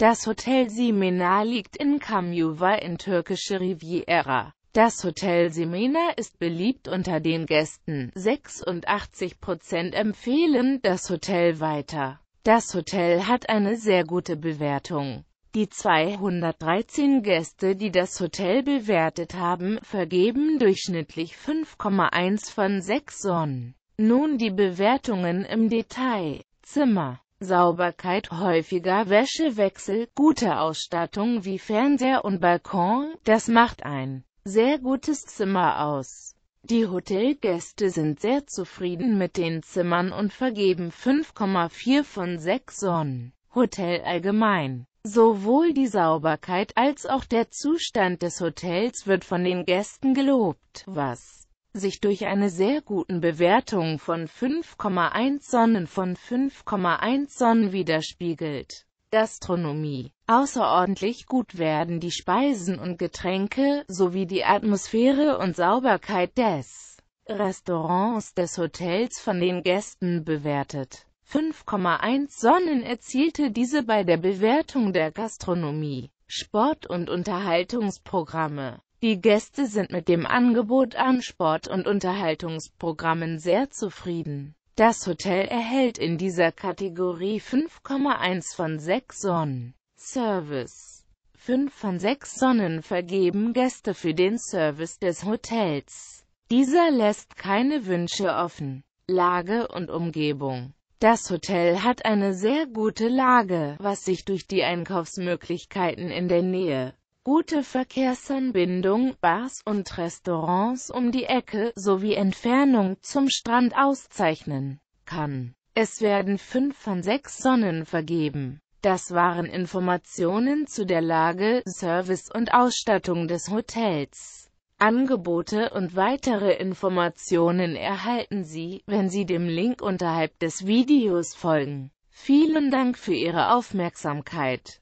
Das Hotel Simena liegt in Kamjuva in türkische Riviera. Das Hotel Simena ist beliebt unter den Gästen. 86% empfehlen das Hotel weiter. Das Hotel hat eine sehr gute Bewertung. Die 213 Gäste, die das Hotel bewertet haben, vergeben durchschnittlich 5,1 von 6 Sonnen. Nun die Bewertungen im Detail. Zimmer Sauberkeit, häufiger Wäschewechsel, gute Ausstattung wie Fernseher und Balkon, das macht ein sehr gutes Zimmer aus. Die Hotelgäste sind sehr zufrieden mit den Zimmern und vergeben 5,4 von 6 Sonnen. Hotel allgemein. Sowohl die Sauberkeit als auch der Zustand des Hotels wird von den Gästen gelobt, was sich durch eine sehr guten Bewertung von 5,1 Sonnen von 5,1 Sonnen widerspiegelt. Gastronomie. Außerordentlich gut werden die Speisen und Getränke, sowie die Atmosphäre und Sauberkeit des Restaurants des Hotels von den Gästen bewertet. 5,1 Sonnen erzielte diese bei der Bewertung der Gastronomie, Sport- und Unterhaltungsprogramme. Die Gäste sind mit dem Angebot an Sport- und Unterhaltungsprogrammen sehr zufrieden. Das Hotel erhält in dieser Kategorie 5,1 von 6 Sonnen. Service 5 von 6 Sonnen vergeben Gäste für den Service des Hotels. Dieser lässt keine Wünsche offen. Lage und Umgebung das Hotel hat eine sehr gute Lage, was sich durch die Einkaufsmöglichkeiten in der Nähe Gute Verkehrsanbindung, Bars und Restaurants um die Ecke sowie Entfernung zum Strand auszeichnen kann. Es werden fünf von sechs Sonnen vergeben. Das waren Informationen zu der Lage, Service und Ausstattung des Hotels. Angebote und weitere Informationen erhalten Sie, wenn Sie dem Link unterhalb des Videos folgen. Vielen Dank für Ihre Aufmerksamkeit.